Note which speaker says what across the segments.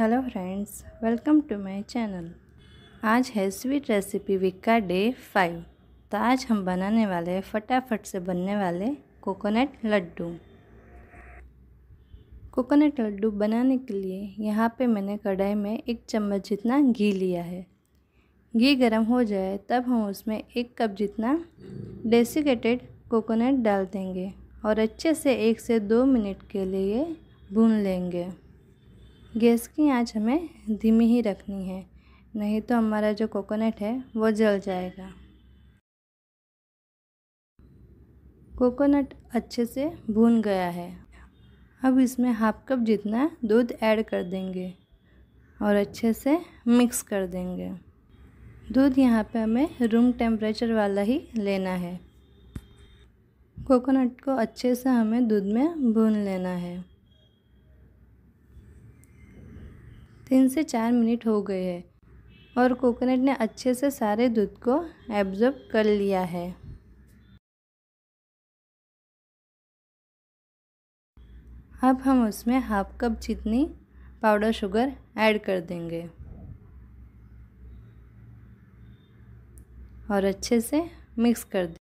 Speaker 1: hello friends welcome to my channel आज है sweet recipe week का डे फाइव तो आज हम बनाने वाले फटाफट से बनने वाले कोकोनट लड्डू कोकोनट लड्डू बनाने के लिए यहाँ पे मैंने कढ़ाई में एक चम्मच जितना घी लिया है घी गर्म हो जाए तब हम उसमें एक कप जितना डेसिकेटेड कोकोनट डाल देंगे और अच्छे से एक से दो मिनट के लिए भून लेंगे गैस की आंच हमें धीमी ही रखनी है नहीं तो हमारा जो कोकोनट है वो जल जाएगा कोकोनट अच्छे से भून गया है अब इसमें हाफ कप जितना दूध ऐड कर देंगे और अच्छे से मिक्स कर देंगे दूध यहाँ पे हमें रूम टेम्परेचर वाला ही लेना है कोकोनट को अच्छे से हमें दूध में भून लेना है तीन से चार मिनट हो गए हैं और कोकोनट ने अच्छे से सारे दूध को एब्जॉर्ब कर लिया है अब हम उसमें हाफ कप जितनी पाउडर शुगर ऐड कर देंगे और अच्छे से मिक्स कर दें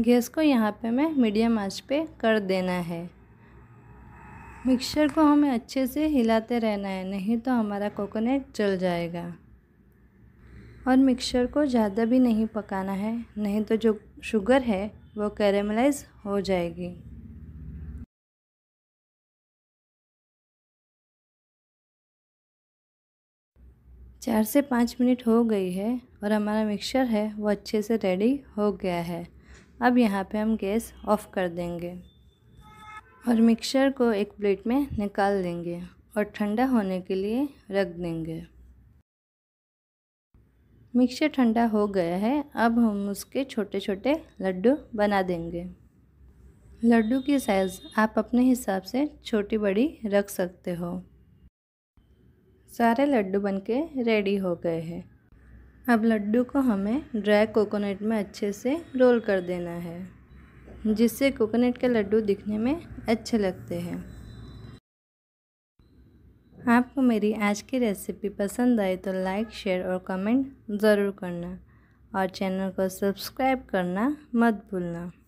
Speaker 1: गैस को यहाँ पे हमें मीडियम आंच पे कर देना है मिक्सचर को हमें अच्छे से हिलाते रहना है नहीं तो हमारा कोकोनट जल जाएगा और मिक्सचर को ज़्यादा भी नहीं पकाना है नहीं तो जो शुगर है वो कैरेमलाइज हो जाएगी चार से पाँच मिनट हो गई है और हमारा मिक्सचर है वो अच्छे से रेडी हो गया है अब यहाँ पे हम गैस ऑफ़ कर देंगे और मिक्सर को एक प्लेट में निकाल देंगे और ठंडा होने के लिए रख देंगे मिक्सर ठंडा हो गया है अब हम उसके छोटे छोटे लड्डू बना देंगे लड्डू की साइज़ आप अपने हिसाब से छोटी बड़ी रख सकते हो सारे लड्डू बनके रेडी हो गए हैं अब लड्डू को हमें ड्राई कोकोनट में अच्छे से रोल कर देना है जिससे कोकोनट के लड्डू दिखने में अच्छे लगते हैं आपको मेरी आज की रेसिपी पसंद आई तो लाइक शेयर और कमेंट ज़रूर करना और चैनल को सब्सक्राइब करना मत भूलना